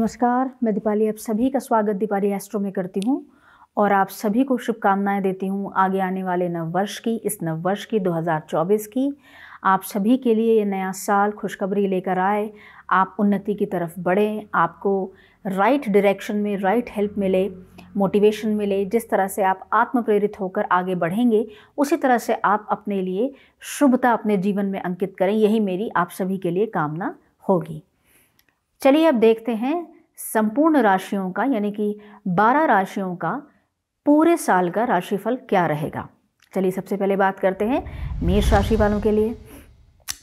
नमस्कार मैं दीपाली आप सभी का स्वागत दीपाली एस्ट्रो में करती हूँ और आप सभी को शुभकामनाएं देती हूँ आगे आने वाले नववर्ष की इस नववर्ष की 2024 की आप सभी के लिए ये नया साल खुशखबरी लेकर आए आप उन्नति की तरफ बढ़ें आपको राइट डायरेक्शन में राइट हेल्प मिले मोटिवेशन मिले जिस तरह से आप आत्म प्रेरित होकर आगे बढ़ेंगे उसी तरह से आप अपने लिए शुभता अपने जीवन में अंकित करें यही मेरी आप सभी के लिए कामना होगी चलिए अब देखते हैं संपूर्ण राशियों का यानी कि बारह राशियों का पूरे साल का राशिफल क्या रहेगा चलिए सबसे पहले बात करते हैं मेष राशि वालों के लिए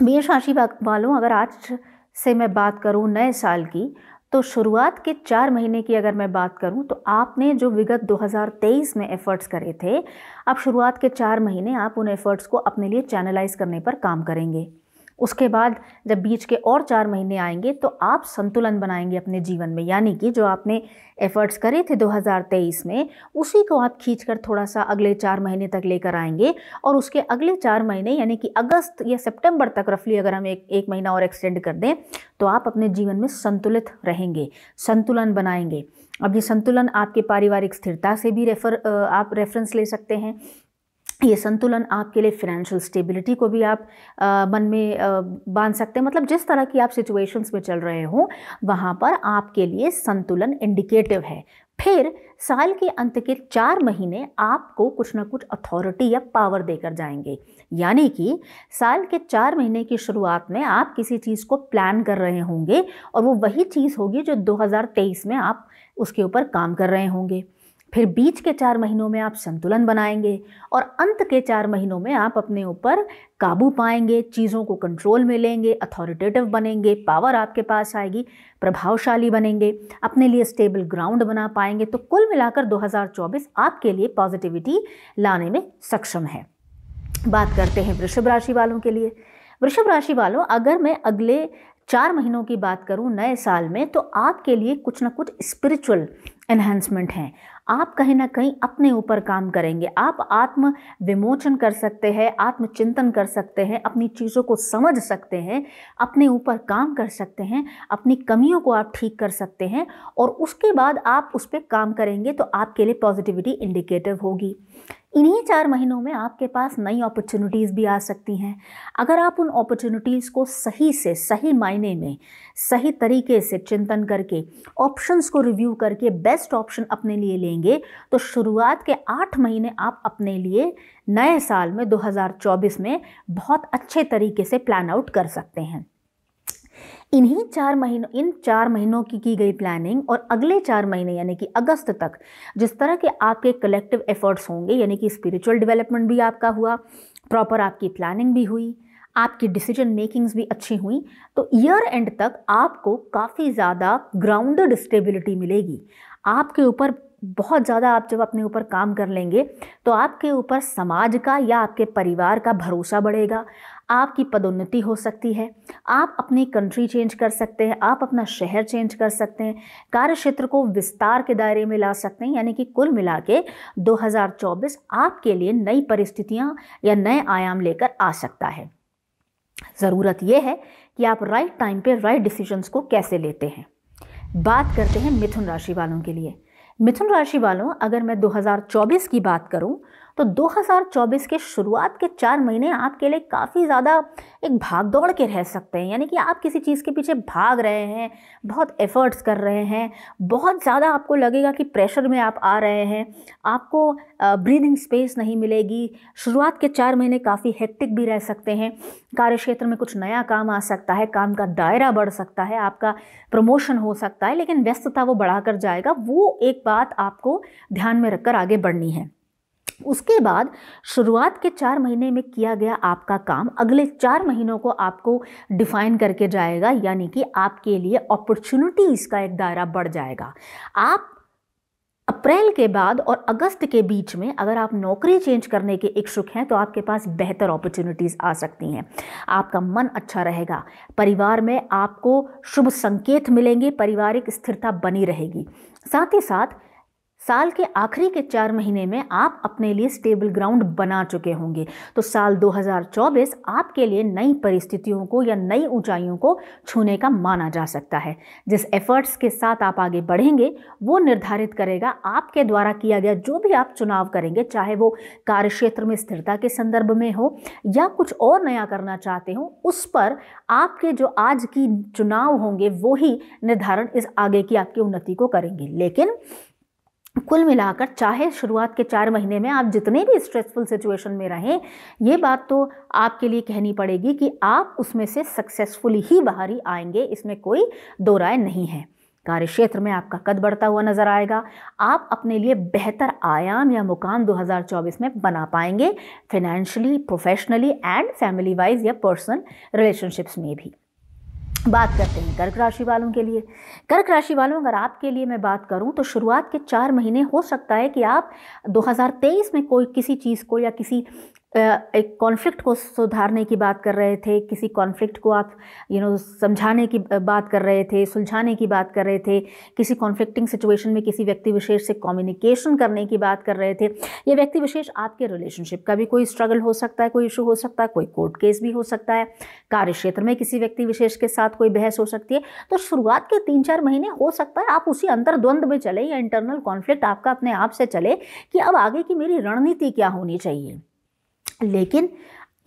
मेष राशि वालों अगर आज से मैं बात करूं नए साल की तो शुरुआत के चार महीने की अगर मैं बात करूं तो आपने जो विगत 2023 में एफ़र्ट्स करे थे अब शुरुआत के चार महीने आप उन एफ़र्ट्स को अपने लिए चैनलाइज करने पर काम करेंगे उसके बाद जब बीच के और चार महीने आएंगे तो आप संतुलन बनाएंगे अपने जीवन में यानी कि जो आपने एफर्ट्स करे थे 2023 में उसी को आप खींच कर थोड़ा सा अगले चार महीने तक लेकर आएंगे और उसके अगले चार महीने यानी कि अगस्त या सितंबर तक रफली अगर हम एक एक महीना और एक्सटेंड कर दें तो आप अपने जीवन में संतुलित रहेंगे संतुलन बनाएंगे अब ये संतुलन आपके पारिवारिक स्थिरता से भी रेफर आप रेफरेंस ले सकते हैं ये संतुलन आपके लिए फिनेंशियल स्टेबिलिटी को भी आप आ, मन में बांध सकते हैं मतलब जिस तरह की आप सिचुएशंस में चल रहे हो वहाँ पर आपके लिए संतुलन इंडिकेटिव है फिर साल के अंत के चार महीने आपको कुछ ना कुछ अथॉरिटी या पावर देकर जाएंगे यानी कि साल के चार महीने की शुरुआत में आप किसी चीज़ को प्लान कर रहे होंगे और वो वही चीज़ होगी जो 2023 में आप उसके ऊपर काम कर रहे होंगे फिर बीच के चार महीनों में आप संतुलन बनाएंगे और अंत के चार महीनों में आप अपने ऊपर काबू पाएंगे चीज़ों को कंट्रोल में लेंगे अथॉरिटेटिव बनेंगे पावर आपके पास आएगी प्रभावशाली बनेंगे अपने लिए स्टेबल ग्राउंड बना पाएंगे तो कुल मिलाकर 2024 आपके लिए पॉजिटिविटी लाने में सक्षम है बात करते हैं वृषभ राशि वालों के लिए वृषभ राशि वालों अगर मैं अगले चार महीनों की बात करूं नए साल में तो आपके लिए कुछ ना कुछ स्पिरिचुअल एनहेंसमेंट हैं आप कहीं ना कहीं अपने ऊपर काम करेंगे आप आत्म विमोचन कर सकते हैं आत्मचिंतन कर सकते हैं अपनी चीज़ों को समझ सकते हैं अपने ऊपर काम कर सकते हैं अपनी कमियों को आप ठीक कर सकते हैं और उसके बाद आप उस पर काम करेंगे तो आपके लिए पॉजिटिविटी इंडिकेटिव होगी इन्हीं चार महीनों में आपके पास नई अपॉर्चुनिटीज़ भी आ सकती हैं अगर आप उन अपॉर्चुनिटीज़ को सही से सही मायने में सही तरीके से चिंतन करके ऑप्शंस को रिव्यू करके बेस्ट ऑप्शन अपने लिए लेंगे तो शुरुआत के आठ महीने आप अपने लिए नए साल में 2024 में बहुत अच्छे तरीके से प्लान आउट कर सकते हैं इन्हीं चार महीनों इन चार महीनों की की गई प्लानिंग और अगले चार महीने यानी कि अगस्त तक जिस तरह के आपके कलेक्टिव एफर्ट्स होंगे यानी कि स्पिरिचुअल डेवलपमेंट भी आपका हुआ प्रॉपर आपकी प्लानिंग भी हुई आपकी डिसीजन मेकिंग्स भी अच्छी हुई तो ईयर एंड तक आपको काफ़ी ज़्यादा ग्राउंडेड स्टेबिलिटी मिलेगी आपके ऊपर बहुत ज़्यादा आप जब अपने ऊपर काम कर लेंगे तो आपके ऊपर समाज का या आपके परिवार का भरोसा बढ़ेगा आपकी पदोन्नति हो सकती है आप अपनी कंट्री चेंज कर सकते हैं आप अपना शहर चेंज कर सकते हैं कार्य क्षेत्र को विस्तार के दायरे में ला सकते हैं यानी कि कुल मिला के आपके लिए नई परिस्थितियाँ या नए आयाम लेकर आ सकता है ज़रूरत यह है कि आप राइट टाइम पे राइट डिसीजंस को कैसे लेते हैं बात करते हैं मिथुन राशि वालों के लिए मिथुन राशि वालों अगर मैं 2024 की बात करूं तो 2024 के शुरुआत के चार महीने आपके लिए काफ़ी ज़्यादा एक भाग दौड़ के रह सकते हैं यानी कि आप किसी चीज़ के पीछे भाग रहे हैं बहुत एफ़र्ट्स कर रहे हैं बहुत ज़्यादा आपको लगेगा कि प्रेशर में आप आ रहे हैं आपको ब्रीदिंग स्पेस नहीं मिलेगी शुरुआत के चार महीने काफ़ी हेक्टिक भी रह सकते हैं कार्य क्षेत्र में कुछ नया काम आ सकता है काम का दायरा बढ़ सकता है आपका प्रमोशन हो सकता है लेकिन व्यस्तता वो बढ़ाकर जाएगा वो एक बात आपको ध्यान में रखकर आगे बढ़नी है उसके बाद शुरुआत के चार महीने में किया गया आपका काम अगले चार महीनों को आपको डिफाइन करके जाएगा यानी कि आपके लिए अपॉर्चुनिटीज़ का एक दायरा बढ़ जाएगा आप अप्रैल के बाद और अगस्त के बीच में अगर आप नौकरी चेंज करने के इच्छुक हैं तो आपके पास बेहतर अपॉर्चुनिटीज़ आ सकती हैं आपका मन अच्छा रहेगा परिवार में आपको शुभ संकेत मिलेंगे पारिवारिक स्थिरता बनी रहेगी साथ ही साथ साल के आखिरी के चार महीने में आप अपने लिए स्टेबल ग्राउंड बना चुके होंगे तो साल 2024 आपके लिए नई परिस्थितियों को या नई ऊंचाइयों को छूने का माना जा सकता है जिस एफर्ट्स के साथ आप आगे बढ़ेंगे वो निर्धारित करेगा आपके द्वारा किया गया जो भी आप चुनाव करेंगे चाहे वो कार्य क्षेत्र में स्थिरता के संदर्भ में हो या कुछ और नया करना चाहते हो उस पर आपके जो आज की चुनाव होंगे वो ही निर्धारण इस आगे की आपकी उन्नति को करेंगे लेकिन कुल मिलाकर चाहे शुरुआत के चार महीने में आप जितने भी स्ट्रेसफुल सिचुएशन में रहें ये बात तो आपके लिए कहनी पड़ेगी कि आप उसमें से सक्सेसफुली ही बाहरी आएंगे इसमें कोई दो राय नहीं है कार्य क्षेत्र में आपका कद बढ़ता हुआ नजर आएगा आप अपने लिए बेहतर आयाम या मुकाम 2024 में बना पाएंगे financially professionally and family wise या पर्सनल रिलेशनशिप्स में भी बात करते हैं कर्क राशि वालों के लिए कर्क राशि वालों अगर आपके लिए मैं बात करूं तो शुरुआत के चार महीने हो सकता है कि आप 2023 में कोई किसी चीज़ को या किसी एक कॉन्फ्लिक्ट को सुधारने की बात कर रहे थे किसी कॉन्फ्लिक्ट को आप यू नो समझाने की बात कर रहे थे सुलझाने की बात कर रहे थे किसी कॉन्फ्लिक्टिंग सिचुएशन में किसी व्यक्ति विशेष से कम्युनिकेशन करने की बात कर रहे थे ये व्यक्ति विशेष आपके रिलेशनशिप का भी कोई स्ट्रगल हो सकता है कोई इशू हो सकता है कोई कोर्ट केस भी हो सकता है कार्य क्षेत्र में किसी व्यक्ति विशेष के साथ कोई बहस हो सकती है तो शुरुआत के तीन चार महीने हो सकता है आप उसी अंतर्द्वंद में चले या इंटरनल कॉन्फ्लिक्ट आपका अपने आप से चले कि अब आगे की मेरी रणनीति क्या होनी चाहिए लेकिन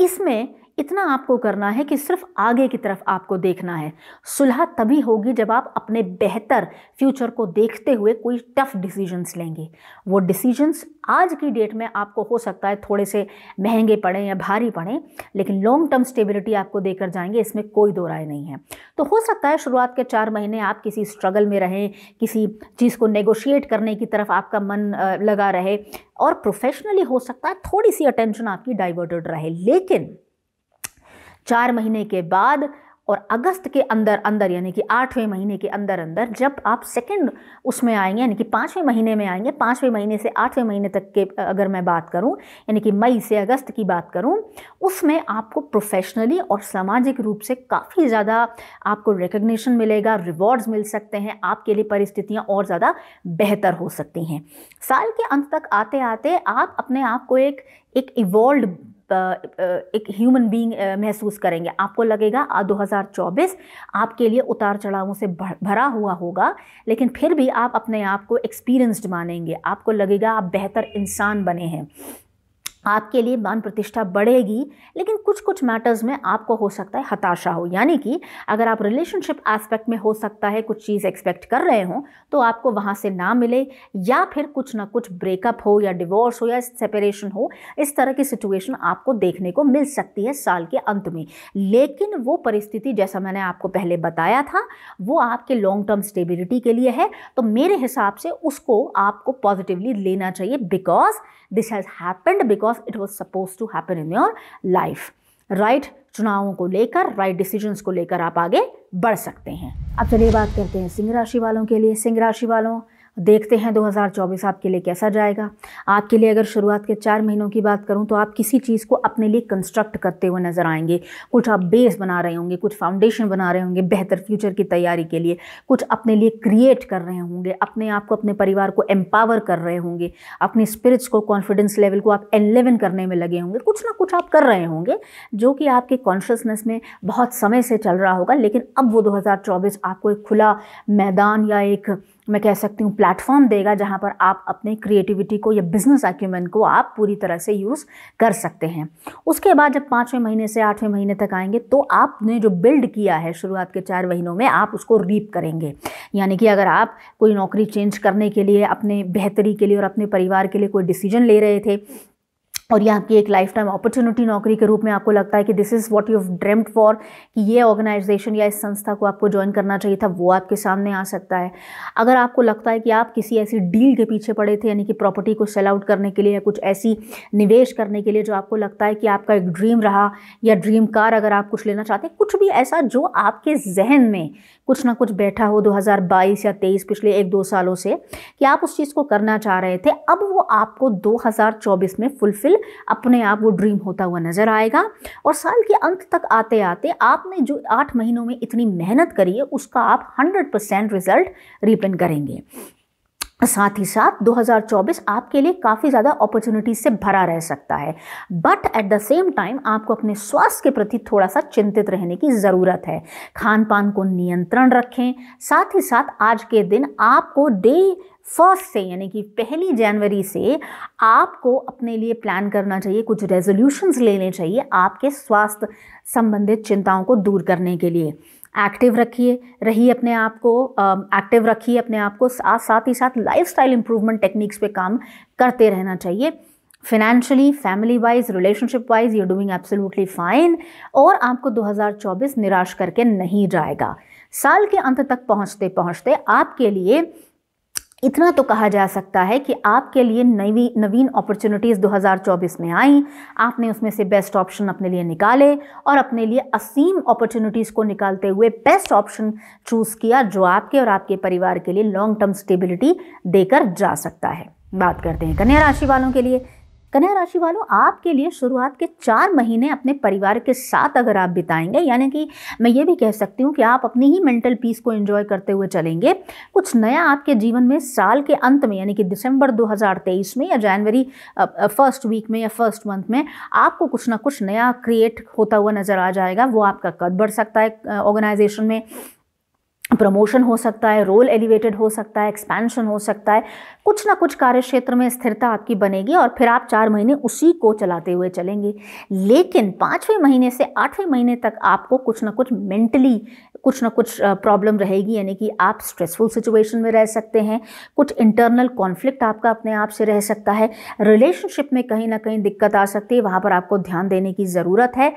इसमें इतना आपको करना है कि सिर्फ आगे की तरफ आपको देखना है सुलह तभी होगी जब आप अपने बेहतर फ्यूचर को देखते हुए कोई टफ डिसीजंस लेंगे वो डिसीजंस आज की डेट में आपको हो सकता है थोड़े से महंगे पड़े या भारी पड़ें लेकिन लॉन्ग टर्म स्टेबिलिटी आपको देकर जाएंगे इसमें कोई दो राय नहीं है तो हो सकता है शुरुआत के चार महीने आप किसी स्ट्रगल में रहें किसी चीज़ को नेगोशिएट करने की तरफ आपका मन लगा रहे और प्रोफेशनली हो सकता है थोड़ी सी अटेंशन आपकी डाइवर्टेड रहे लेकिन चार महीने के बाद और अगस्त के अंदर अंदर यानी कि आठवें महीने के अंदर अंदर जब आप सेकंड उसमें आएंगे यानी कि पाँचवें महीने में आएंगे पाँचवें महीने से आठवें महीने तक के अगर मैं बात करूं यानी कि मई से अगस्त की बात करूं उसमें आपको प्रोफेशनली और सामाजिक रूप से काफ़ी ज़्यादा आपको रिकग्निशन मिलेगा रिवॉर्ड्स मिल सकते हैं आपके लिए परिस्थितियाँ और ज़्यादा बेहतर हो सकती हैं साल के अंत तक आते आते आप अपने आप को एक एक इवॉल्व एक ह्यूमन बीइंग महसूस करेंगे आपको लगेगा 2024 आपके लिए उतार चढ़ावों से भरा हुआ होगा लेकिन फिर भी आप अपने आप को एक्सपीरियंस्ड मानेंगे आपको लगेगा आप बेहतर इंसान बने हैं आपके लिए मान प्रतिष्ठा बढ़ेगी लेकिन कुछ कुछ मैटर्स में आपको हो सकता है हताशा हो यानी कि अगर आप रिलेशनशिप एस्पेक्ट में हो सकता है कुछ चीज़ एक्सपेक्ट कर रहे हों तो आपको वहाँ से ना मिले या फिर कुछ ना कुछ ब्रेकअप हो या डिवोर्स हो या सेपरेशन हो इस तरह की सिचुएशन आपको देखने को मिल सकती है साल के अंत में लेकिन वो परिस्थिति जैसा मैंने आपको पहले बताया था वो आपके लॉन्ग टर्म स्टेबिलिटी के लिए है तो मेरे हिसाब से उसको आपको पॉजिटिवली लेना चाहिए because this has happened because because it was suppose to happen in your life right चुनावों को लेकर राइट डिसीजंस को लेकर आप आगे बढ़ सकते हैं अब चलिए बात करते हैं सिंह राशि वालों के लिए सिंह राशि वालों देखते हैं 2024 आपके लिए कैसा जाएगा आपके लिए अगर शुरुआत के चार महीनों की बात करूं तो आप किसी चीज़ को अपने लिए कंस्ट्रक्ट करते हुए नज़र आएंगे कुछ आप बेस बना रहे होंगे कुछ फाउंडेशन बना रहे होंगे बेहतर फ्यूचर की तैयारी के लिए कुछ अपने लिए क्रिएट कर रहे होंगे अपने आप को अपने परिवार को एम्पावर कर रहे होंगे अपने स्पिरिट्स को कॉन्फिडेंस लेवल को आप एलेवन करने में लगे होंगे कुछ ना कुछ आप कर रहे होंगे जो कि आपके कॉन्शियसनेस में बहुत समय से चल रहा होगा लेकिन अब वो दो आपको एक खुला मैदान या एक मैं कह सकती हूँ प्लेटफॉर्म देगा जहाँ पर आप अपने क्रिएटिविटी को या बिजनेस एक्यूमेंट को आप पूरी तरह से यूज़ कर सकते हैं उसके बाद जब पाँचवें महीने से आठवें महीने तक आएंगे तो आपने जो बिल्ड किया है शुरुआत के चार महीनों में आप उसको रीप करेंगे यानी कि अगर आप कोई नौकरी चेंज करने के लिए अपने बेहतरी के लिए और अपने परिवार के लिए कोई डिसीजन ले रहे थे और ये आपकी एक लाइफ टाइम अपॉर्चुनिटी नौकरी के रूप में आपको लगता है कि this is what you have dreamed for कि ये ऑर्गेनाइजेशन या इस संस्था को आपको ज्वाइन करना चाहिए था वो आपके सामने आ सकता है अगर आपको लगता है कि आप किसी ऐसी डील के पीछे पड़े थे यानी कि प्रॉपर्टी को सेल आउट करने के लिए या कुछ ऐसी निवेश करने के लिए जो आपको लगता है कि आपका एक ड्रीम रहा या ड्रीम कार अगर आप कुछ लेना चाहते हैं कुछ भी ऐसा जो आपके जहन में कुछ ना कुछ बैठा हो 2022 या 23 पिछले एक दो सालों से कि आप उस चीज़ को करना चाह रहे थे अब वो आपको 2024 में फुलफिल अपने आप वो ड्रीम होता हुआ नज़र आएगा और साल के अंत तक आते आते आपने जो आठ महीनों में इतनी मेहनत करी है उसका आप हंड्रेड रिजल्ट रिपेंड करेंगे साथ ही साथ 2024 आपके लिए काफ़ी ज़्यादा अपॉर्चुनिटीज से भरा रह सकता है but at the same time आपको अपने स्वास्थ्य के प्रति थोड़ा सा चिंतित रहने की ज़रूरत है खान पान को नियंत्रण रखें साथ ही साथ आज के दिन आपको डे फर्स्ट से यानी कि पहली जनवरी से आपको अपने लिए प्लान करना चाहिए कुछ रेजोल्यूशंस लेने चाहिए आपके स्वास्थ्य संबंधित चिंताओं को दूर करने के लिए एक्टिव रखिए रहिए अपने आप को एक्टिव रखिए अपने आप को साथ साथ ही साथ लाइफ स्टाइल इम्प्रूवमेंट टेक्निक्स पे काम करते रहना चाहिए financially family wise relationship wise you doing absolutely fine और आपको 2024 निराश करके नहीं जाएगा साल के अंत तक पहुंचते पहुंचते आपके लिए इतना तो कहा जा सकता है कि आपके लिए नवी नवीन अपॉर्चुनिटीज़ 2024 में आई आपने उसमें से बेस्ट ऑप्शन अपने लिए निकाले और अपने लिए असीम अपॉर्चुनिटीज़ को निकालते हुए बेस्ट ऑप्शन चूज़ किया जो आपके और आपके परिवार के लिए लॉन्ग टर्म स्टेबिलिटी देकर जा सकता है बात करते हैं कन्या राशि वालों के लिए कन्या राशि वालों आपके लिए शुरुआत के चार महीने अपने परिवार के साथ अगर आप बिताएंगे यानी कि मैं ये भी कह सकती हूँ कि आप अपनी ही मेंटल पीस को एंजॉय करते हुए चलेंगे कुछ नया आपके जीवन में साल के अंत में यानी कि दिसंबर 2023 में या जनवरी फर्स्ट वीक में या फर्स्ट मंथ में आपको कुछ ना कुछ नया क्रिएट होता हुआ नज़र आ जाएगा वो आपका कद बढ़ सकता है ऑर्गेनाइजेशन में प्रमोशन हो सकता है रोल एलिवेटेड हो सकता है एक्सपेंशन हो सकता है कुछ ना कुछ कार्य क्षेत्र में स्थिरता आपकी बनेगी और फिर आप चार महीने उसी को चलाते हुए चलेंगे लेकिन पाँचवें महीने से आठवें महीने तक आपको कुछ ना कुछ मेंटली कुछ ना कुछ प्रॉब्लम रहेगी यानी कि आप स्ट्रेसफुल सिचुएशन में रह सकते हैं कुछ इंटरनल कॉन्फ्लिक्ट आपका अपने आप से रह सकता है रिलेशनशिप में कहीं ना कहीं दिक्कत आ सकती है वहाँ पर आपको ध्यान देने की ज़रूरत है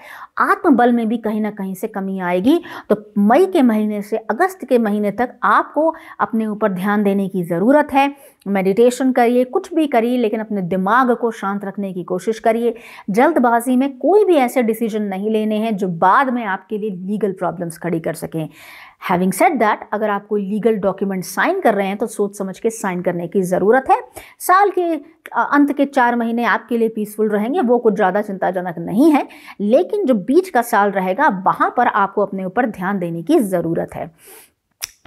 आत्मबल में भी कहीं ना कहीं से कमी आएगी तो मई के महीने से अगस्त के महीने तक आपको अपने ऊपर ध्यान देने की ज़रूरत है मेडिटेशन करिए कुछ भी करिए लेकिन अपने दिमाग को शांत रखने की कोशिश करिए जल्दबाजी में कोई भी ऐसे डिसीजन नहीं लेने हैं जो बाद में आपके लिए लीगल प्रॉब्लम्स खड़ी कर सकें हैविंग सेट दैट अगर आप कोई लीगल डॉक्यूमेंट साइन कर रहे हैं तो सोच समझ के साइन करने की ज़रूरत है साल के अंत के चार महीने आपके लिए पीसफुल रहेंगे वो कुछ ज़्यादा चिंताजनक नहीं है लेकिन जो बीच का साल रहेगा वहाँ पर आपको अपने ऊपर ध्यान देने की ज़रूरत है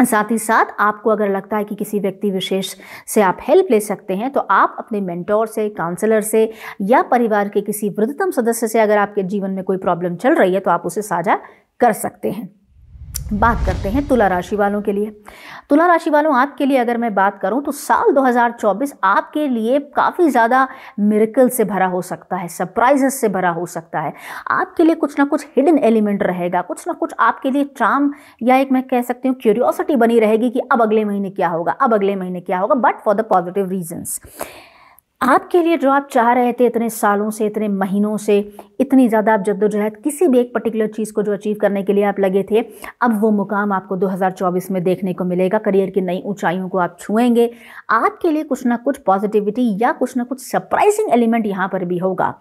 साथ ही साथ आपको अगर लगता है कि किसी व्यक्ति विशेष से आप हेल्प ले सकते हैं तो आप अपने मेंटोर से काउंसलर से या परिवार के किसी वृद्धतम सदस्य से अगर आपके जीवन में कोई प्रॉब्लम चल रही है तो आप उसे साझा कर सकते हैं बात करते हैं तुला राशि वालों के लिए तुला राशि वालों आपके लिए अगर मैं बात करूं तो साल 2024 आपके लिए काफ़ी ज़्यादा मिरेकल से भरा हो सकता है सरप्राइजेस से भरा हो सकता है आपके लिए कुछ ना कुछ हिडन एलिमेंट रहेगा कुछ ना कुछ आपके लिए ट्राम या एक मैं कह सकती हूँ क्यूरियोसिटी बनी रहेगी कि अब अगले महीने क्या होगा अब अगले महीने क्या होगा but for the positive reasons आपके लिए जो आप चाह रहे थे इतने सालों से इतने महीनों से इतनी ज़्यादा आप जद्दोजहद किसी भी एक पर्टिकुलर चीज़ को जो अचीव करने के लिए आप लगे थे अब वो मुकाम आपको 2024 में देखने को मिलेगा करियर की नई ऊंचाइयों को आप छुएंगे आपके लिए कुछ ना कुछ पॉजिटिविटी या कुछ ना कुछ सरप्राइजिंग एलिमेंट यहाँ पर भी होगा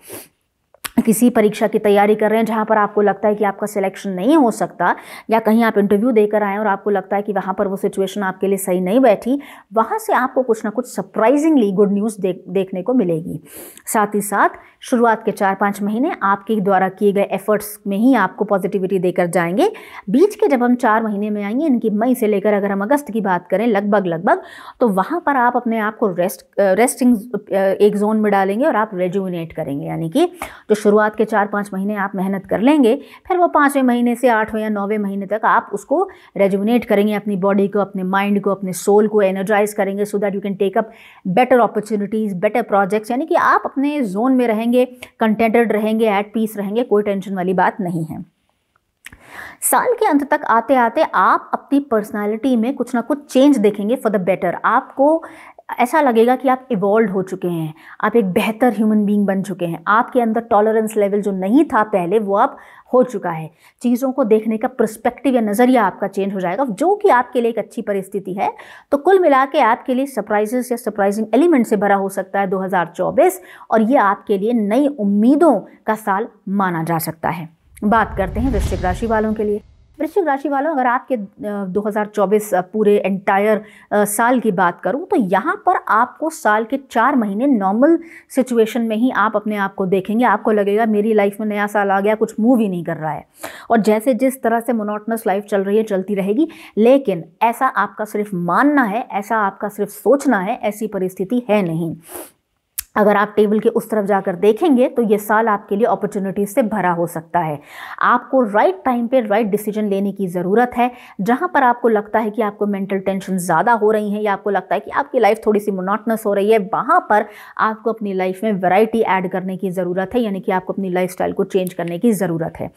किसी परीक्षा की तैयारी कर रहे हैं जहाँ पर आपको लगता है कि आपका सिलेक्शन नहीं हो सकता या कहीं आप इंटरव्यू देकर आएँ और आपको लगता है कि वहाँ पर वो सिचुएशन आपके लिए सही नहीं बैठी वहाँ से आपको कुछ ना कुछ सरप्राइजिंगली गुड न्यूज़ देख देखने को मिलेगी साथ ही साथ शुरुआत के चार पाँच महीने आपके द्वारा किए गए एफर्ट्स में ही आपको पॉजिटिविटी देकर जाएंगे बीच के जब हम चार महीने में आएंगे इनकी मई से लेकर अगर हम अगस्त की बात करें लगभग लगभग तो वहाँ पर आप अपने आप को रेस्ट रेस्टिंग एक जोन में डालेंगे और आप रेजुविनेट करेंगे यानी कि जो शुरुआत के चार पाँच महीने आप मेहनत कर लेंगे फिर वो पाँचवें महीने से आठवें या नौवें महीने तक आप उसको रेजुमिनेट करेंगे अपनी बॉडी को अपने माइंड को अपने सोल को एनर्जाइज करेंगे so that you can take up better opportunities better projects यानी कि आप अपने जोन में रहेंगे कंटेंटेड रहेंगे एट पीस रहेंगे कोई टेंशन वाली बात नहीं है साल के अंत तक आते आते आप अपनी पर्सनालिटी में कुछ ना कुछ चेंज देखेंगे फॉर द बेटर आपको ऐसा लगेगा कि आप इवॉल्व हो चुके हैं आप एक बेहतर ह्यूमन बीइंग बन चुके हैं आपके अंदर टॉलरेंस लेवल जो नहीं था पहले वो अब हो चुका है चीज़ों को देखने का प्रस्पेक्टिव या नज़रिया आपका चेंज हो जाएगा जो कि आपके लिए एक अच्छी परिस्थिति है तो कुल मिला के आपके लिए सरप्राइजेस या सरप्राइजिंग एलिमेंट से भरा हो सकता है 2024 और ये आपके लिए नई उम्मीदों का साल माना जा सकता है बात करते हैं वृश्चिक राशि वालों के लिए वृश्चिक राशि वालों अगर आपके 2024 पूरे एंटायर साल की बात करूं तो यहाँ पर आपको साल के चार महीने नॉर्मल सिचुएशन में ही आप अपने आप को देखेंगे आपको लगेगा मेरी लाइफ में नया साल आ गया कुछ मूव ही नहीं कर रहा है और जैसे जिस तरह से मोनोटनस लाइफ चल रही है चलती रहेगी लेकिन ऐसा आपका सिर्फ मानना है ऐसा आपका सिर्फ सोचना है ऐसी परिस्थिति है नहीं अगर आप टेबल के उस तरफ जाकर देखेंगे तो ये साल आपके लिए अपॉर्चुनिटीज से भरा हो सकता है आपको राइट टाइम पे राइट डिसीजन लेने की ज़रूरत है जहाँ पर आपको लगता है कि आपको मेंटल टेंशन ज़्यादा हो रही है या आपको लगता है कि आपकी लाइफ थोड़ी सी मोनोटनस हो रही है वहाँ पर आपको अपनी लाइफ में वेराइटी ऐड करने की ज़रूरत है यानी कि आपको अपनी लाइफ को चेंज करने की ज़रूरत है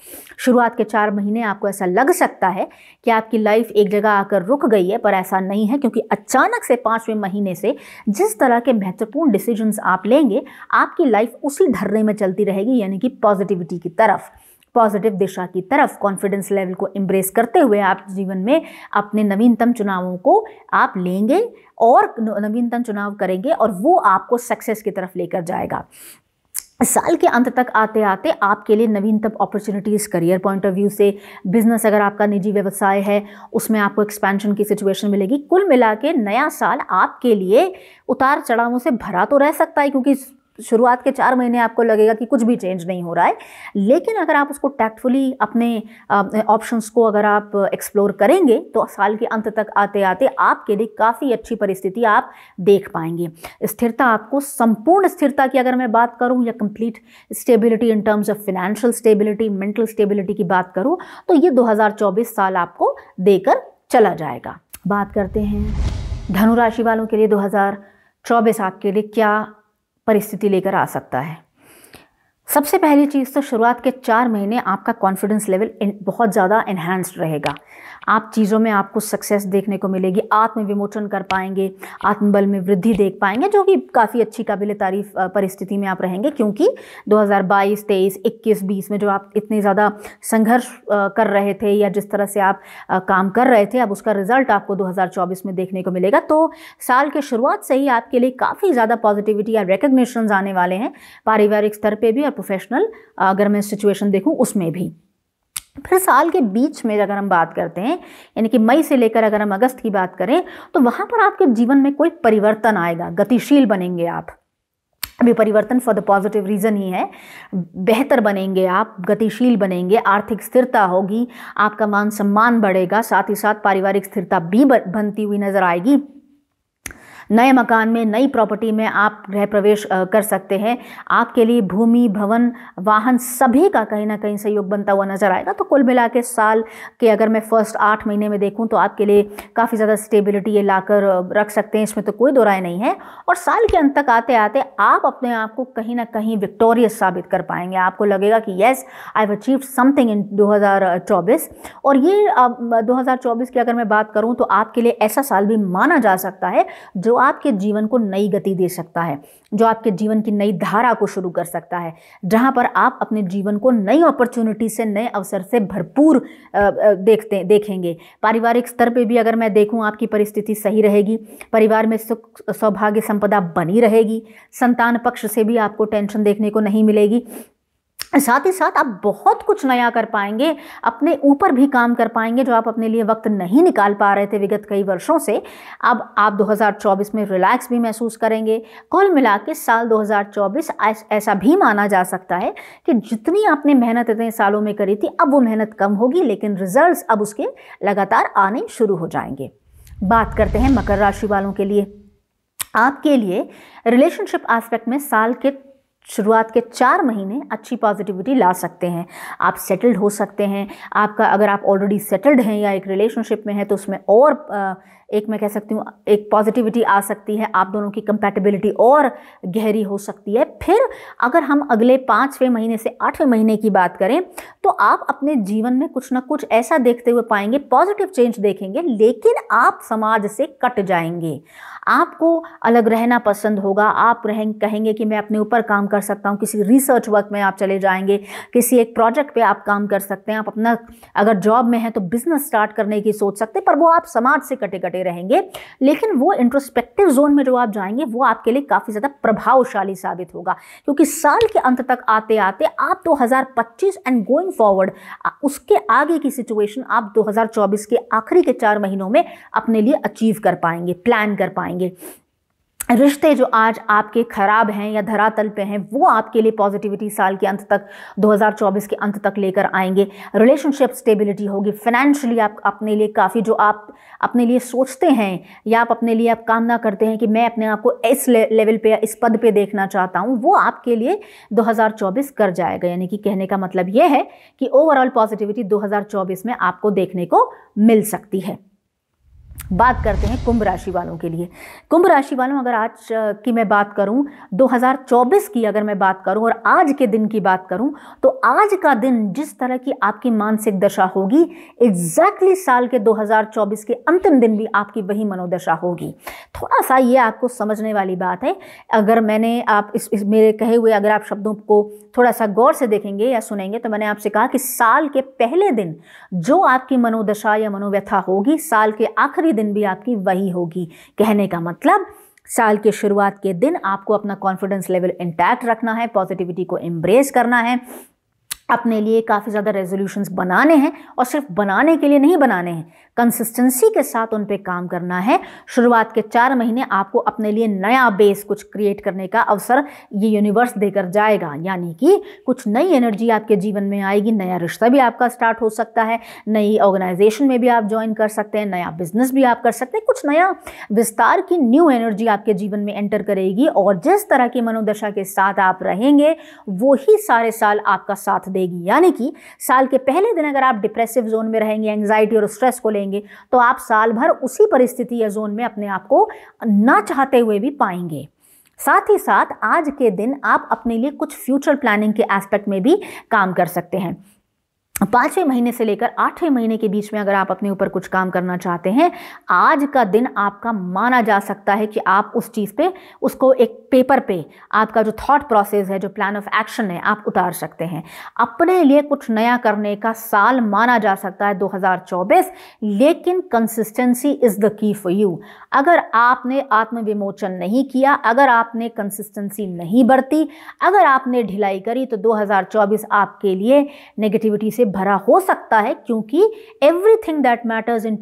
शुरुआत के चार महीने आपको ऐसा लग सकता है कि आपकी लाइफ एक जगह आकर रुक गई है पर ऐसा नहीं है क्योंकि अचानक से पाँचवें महीने से जिस तरह के महत्वपूर्ण डिसीजन आप लेंगे आपकी लाइफ उसी धरने में चलती रहेगी यानी कि पॉजिटिविटी की तरफ पॉजिटिव दिशा की तरफ कॉन्फिडेंस लेवल को एम्ब्रेस करते हुए आप जीवन में अपने नवीनतम चुनावों को आप लेंगे और नवीनतम चुनाव करेंगे और वो आपको सक्सेस की तरफ लेकर जाएगा साल के अंत तक आते आते आपके लिए नवीनतम opportunities career point of view से बिजनेस अगर आपका निजी व्यवसाय है उसमें आपको एक्सपेंशन की सिचुएशन मिलेगी कुल मिला के नया साल आपके लिए उतार चढ़ावों से भरा तो रह सकता है क्योंकि शुरुआत के चार महीने आपको लगेगा कि कुछ भी चेंज नहीं हो रहा है लेकिन अगर आप उसको टैक्टफुली अपने ऑप्शंस को अगर आप एक्सप्लोर करेंगे तो साल के अंत तक आते आते आपके लिए काफ़ी अच्छी परिस्थिति आप देख पाएंगे स्थिरता आपको संपूर्ण स्थिरता की अगर मैं बात करूँ या complete stability in terms of financial stability mental stability की बात करूँ तो ये दो साल आपको देकर चला जाएगा बात करते हैं धनुराशि वालों के लिए दो चौबीस आपके लिए क्या परिस्थिति लेकर आ सकता है सबसे पहली चीज़ तो शुरुआत के चार महीने आपका कॉन्फिडेंस लेवल बहुत ज़्यादा इन्हेंस्ड रहेगा आप चीज़ों में आपको सक्सेस देखने को मिलेगी आत्मविमोचन कर पाएंगे आत्मबल में वृद्धि देख पाएंगे जो कि काफ़ी अच्छी काबिल तारीफ परिस्थिति में आप रहेंगे क्योंकि 2022 23 21 में जो आप इतने ज़्यादा संघर्ष कर रहे थे या जिस तरह से आप काम कर रहे थे अब उसका रिजल्ट आपको दो में देखने को मिलेगा तो साल के शुरुआत से ही आपके लिए काफ़ी ज़्यादा पॉजिटिविटी या रिकग्निशन आने वाले हैं पारिवारिक स्तर पर भी और प्रोफेशनल अगर मैं सिचुएशन देखूँ उसमें भी फिर साल के बीच में अगर हम बात करते हैं यानी कि मई से लेकर अगर हम अगस्त की बात करें तो वहाँ पर आपके जीवन में कोई परिवर्तन आएगा गतिशील बनेंगे आप अभी परिवर्तन फॉर द पॉजिटिव रीज़न ही है बेहतर बनेंगे आप गतिशील बनेंगे आर्थिक स्थिरता होगी आपका मान सम्मान बढ़ेगा साथ ही साथ पारिवारिक स्थिरता भी बनती हुई नज़र आएगी नए मकान में नई प्रॉपर्टी में आप गृह प्रवेश कर सकते हैं आपके लिए भूमि भवन वाहन सभी का कहीं ना कहीं सहयोग बनता हुआ नजर आएगा तो कुल मिला के साल के अगर मैं फर्स्ट आठ महीने में देखूँ तो आपके लिए काफ़ी ज़्यादा स्टेबिलिटी ये लाकर रख सकते हैं इसमें तो कोई दो राय नहीं है और साल के अंत तक आते आते आप अपने आप को कहीं ना कहीं विक्टोरियस साबित कर पाएंगे आपको लगेगा कि yes I achieve something in 2024 और ये 2024 की अगर मैं बात करूँ तो आपके लिए ऐसा साल भी माना जा सकता है जो आपके जीवन को नई गति दे सकता है जो आपके जीवन की नई धारा को शुरू कर सकता है जहाँ पर आप अपने जीवन को नई अपॉर्चुनिटी से नए अवसर से भरपूर देखते देखेंगे पारिवारिक स्तर पर भी अगर मैं देखूँ आपकी परिस्थिति सही रहेगी परिवार में सुख सौभाग्य संपदा बनी रहेगी संतान पक्ष से भी आपको टेंशन देखने को नहीं मिलेगी साथ ही साथ आप बहुत कुछ नया कर पाएंगे अपने ऊपर भी काम कर पाएंगे जो आप अपने लिए वक्त नहीं निकाल पा रहे थे विगत कई वर्षों से अब आप 2024 में रिलैक्स भी महसूस करेंगे कुल मिला के साल 2024 ऐसा भी माना जा सकता है कि जितनी आपने मेहनत इतने सालों में करी थी अब वो मेहनत कम होगी लेकिन रिजल्ट अब उसके लगातार आने शुरू हो जाएंगे बात करते हैं मकर राशि वालों के लिए आपके लिए रिलेशनशिप एस्पेक्ट में साल के शुरुआत के चार महीने अच्छी पॉजिटिविटी ला सकते हैं आप सेटल्ड हो सकते हैं आपका अगर आप ऑलरेडी सेटल्ड हैं या एक रिलेशनशिप में हैं तो उसमें और एक मैं कह सकती हूँ एक पॉजिटिविटी आ सकती है आप दोनों की कंपैटिबिलिटी और गहरी हो सकती है फिर अगर हम अगले पाँचवें महीने से आठवें महीने की बात करें तो आप अपने जीवन में कुछ ना कुछ ऐसा देखते हुए पाएंगे पॉजिटिव चेंज देखेंगे लेकिन आप समाज से कट जाएंगे आपको अलग रहना पसंद होगा आप रहें कहेंगे कि मैं अपने ऊपर काम कर सकता हूँ किसी रिसर्च वर्क में आप चले जाएंगे किसी एक प्रोजेक्ट पे आप काम कर सकते हैं आप अपना अगर जॉब में हैं तो बिज़नेस स्टार्ट करने की सोच सकते हैं पर वो आप समाज से कटे कटे करते रहेंगे लेकिन वो इंट्रोस्पेक्टिव जोन में जो आप जाएंगे वो आपके लिए काफ़ी ज़्यादा प्रभावशाली साबित होगा क्योंकि साल के अंत तक आते आते आप 2025 एंड गोइंग फॉरवर्ड उसके आगे की सिचुएशन आप 2024 के आखिरी के चार महीनों में अपने लिए अचीव कर पाएंगे प्लान कर पाएंगे रिश्ते जो आज आपके ख़राब हैं या धरातल पे हैं वो आपके लिए पॉजिटिविटी साल के अंत तक 2024 के अंत तक लेकर आएंगे रिलेशनशिप स्टेबिलिटी होगी फाइनेंशियली आप अपने लिए काफ़ी जो आप अपने लिए सोचते हैं या आप अपने लिए आप कामना करते हैं कि मैं अपने आप को इस ले, लेवल पे या इस पद पे देखना चाहता हूँ वो आपके लिए दो कर जाएगा यानी कि कहने का मतलब ये है कि ओवरऑल पॉजिटिविटी दो में आपको देखने को मिल सकती है बात करते हैं कुंभ राशि वालों के लिए कुंभ राशि वालों अगर आज की मैं बात करूं 2024 की अगर मैं बात करूं और आज के दिन की बात करूं तो आज का दिन जिस तरह की आपकी मानसिक दशा होगी एग्जैक्टली साल के 2024 के अंतिम दिन भी आपकी वही मनोदशा होगी थोड़ा सा ये आपको समझने वाली बात है अगर मैंने आप इस, इस मेरे कहे हुए अगर आप शब्दों को थोड़ा सा गौर से देखेंगे या सुनेंगे तो मैंने आपसे कहा कि साल के पहले दिन जो आपकी मनोदशा या मनोव्यथा होगी साल के आखिरी भी दिन भी आपकी वही होगी कहने का मतलब साल के शुरुआत के दिन आपको अपना कॉन्फिडेंस लेवल इंटैक्ट रखना है पॉजिटिविटी को एम्ब्रेस करना है अपने लिए काफ़ी ज़्यादा रेजोल्यूशंस बनाने हैं और सिर्फ बनाने के लिए नहीं बनाने हैं कंसिस्टेंसी के साथ उन पर काम करना है शुरुआत के चार महीने आपको अपने लिए नया बेस कुछ क्रिएट करने का अवसर ये यूनिवर्स देकर जाएगा यानी कि कुछ नई एनर्जी आपके जीवन में आएगी नया रिश्ता भी आपका स्टार्ट हो सकता है नई ऑर्गेनाइजेशन में भी आप ज्वाइन कर सकते हैं नया बिजनेस भी आप कर सकते हैं कुछ नया विस्तार की न्यू एनर्जी आपके जीवन में एंटर करेगी और जिस तरह की मनोदशा के साथ आप रहेंगे वो ही सारे साल आपका साथ देगी यानी कि साल के पहले दिन अगर आप डिप्रेसिव जोन में रहेंगे एंग्जाइटी और स्ट्रेस को लेंगे तो आप साल भर उसी परिस्थिति या जोन में अपने आप को ना चाहते हुए भी पाएंगे साथ ही साथ आज के दिन आप अपने लिए कुछ फ्यूचर प्लानिंग के एस्पेक्ट में भी काम कर सकते हैं पाँचवें महीने से लेकर आठवें महीने के बीच में अगर आप अपने ऊपर कुछ काम करना चाहते हैं आज का दिन आपका माना जा सकता है कि आप उस चीज़ पे उसको एक पेपर पे आपका जो थॉट प्रोसेस है जो प्लान ऑफ एक्शन है आप उतार सकते हैं अपने लिए कुछ नया करने का साल माना जा सकता है 2024 लेकिन consistency is the key for you अगर आपने आत्मविमोचन नहीं किया अगर आपने कंसिस्टेंसी नहीं बरती अगर आपने ढिलाई करी तो दो आपके लिए नेगेटिविटी से भरा हो सकता है क्योंकि everything that matters in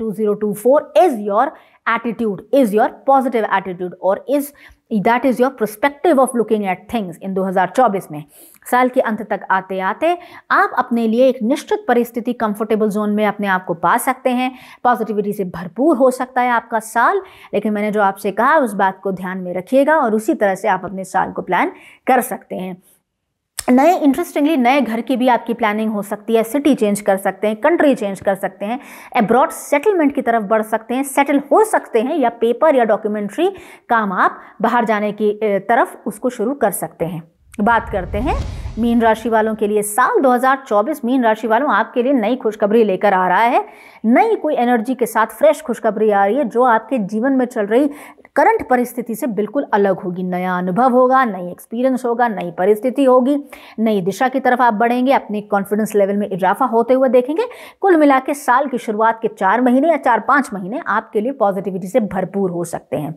four is your attitude is your positive attitude और is that is your perspective of looking at things in 2024 में साल के अंत तक आते आते आप अपने लिए एक निश्चित परिस्थिति कंफर्टेबल जोन में अपने आप को पा सकते हैं पॉजिटिविटी से भरपूर हो सकता है आपका साल लेकिन मैंने जो आपसे कहा उस बात को ध्यान में रखिएगा और उसी तरह से आप अपने साल को प्लान कर सकते हैं नए इंटरेस्टिंगली नए घर की भी आपकी प्लानिंग हो सकती है सिटी चेंज कर सकते हैं कंट्री चेंज कर सकते हैं अब्रॉड सेटलमेंट की तरफ बढ़ सकते हैं सेटल हो सकते हैं या पेपर या डॉक्यूमेंट्री काम आप बाहर जाने की तरफ उसको शुरू कर सकते हैं बात करते हैं मीन राशि वालों के लिए साल 2024 मीन राशि वालों आपके लिए नई खुशखबरी लेकर आ रहा है नई कोई एनर्जी के साथ फ्रेश खुशखबरी आ रही है जो आपके जीवन में चल रही करंट परिस्थिति से बिल्कुल अलग होगी नया अनुभव होगा नई एक्सपीरियंस होगा नई परिस्थिति होगी नई दिशा की तरफ आप बढ़ेंगे अपने कॉन्फिडेंस लेवल में इजाफा होते हुए देखेंगे कुल मिला के साल की शुरुआत के चार महीने या चार पाँच महीने आपके लिए पॉजिटिविटी से भरपूर हो सकते हैं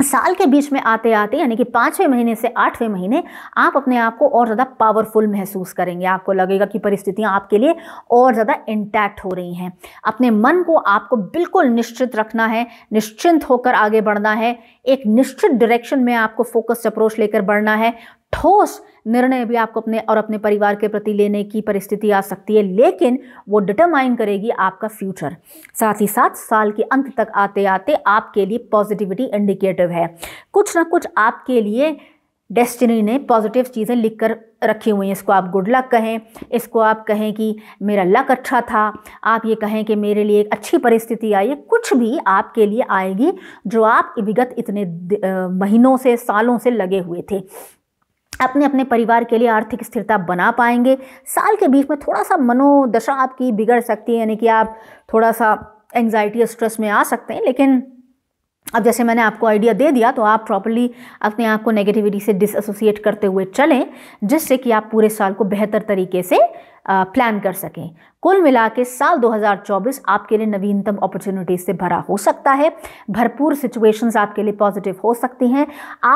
साल के बीच में आते आते यानी कि पाँचवें महीने से आठवें महीने आप अपने आप को और ज़्यादा पावरफुल महसूस करेंगे आपको लगेगा कि परिस्थितियाँ आपके लिए और ज़्यादा इंटैक्ट हो रही हैं अपने मन को आपको बिल्कुल निश्चित रखना है निश्चिंत होकर आगे बढ़ना है एक निश्चित डायरेक्शन में आपको फोकस्ड अप्रोच लेकर बढ़ना है ठोस निर्णय भी आपको अपने और अपने परिवार के प्रति लेने की परिस्थिति आ सकती है लेकिन वो डिटरमाइन करेगी आपका फ्यूचर साथ ही साथ साल के अंत तक आते आते आपके लिए पॉजिटिविटी इंडिकेटिव है कुछ ना कुछ आपके लिए डेस्टिनी ने पॉजिटिव चीज़ें लिख कर रखी हुई हैं इसको आप गुड लक कहें इसको आप कहें कि मेरा लक अच्छा था आप ये कहें कि मेरे लिए एक अच्छी परिस्थिति आई है कुछ भी आपके लिए आएगी जो आप विगत इतने महीनों से सालों से लगे हुए थे अपने अपने परिवार के लिए आर्थिक स्थिरता बना पाएंगे साल के बीच में थोड़ा सा मनोदशा आपकी बिगड़ सकती है यानी कि आप थोड़ा सा एंग्जाइटी स्ट्रेस में आ सकते हैं लेकिन अब जैसे मैंने आपको आइडिया दे दिया तो आप प्रॉपरली अपने आप को नेगेटिविटी से डिसोसिएट करते हुए चलें जिससे कि आप पूरे साल को बेहतर तरीके से प्लान कर सकें कुल मिला के साल 2024 आपके लिए नवीनतम अपॉर्चुनिटीज से भरा हो सकता है भरपूर सिचुएशंस आपके लिए पॉजिटिव हो सकती हैं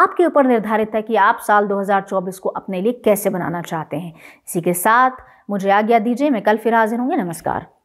आपके ऊपर निर्धारित है कि आप साल 2024 को अपने लिए कैसे बनाना चाहते हैं इसी के साथ मुझे आज्ञा दीजिए मैं कल फिर हाजिर होंगे नमस्कार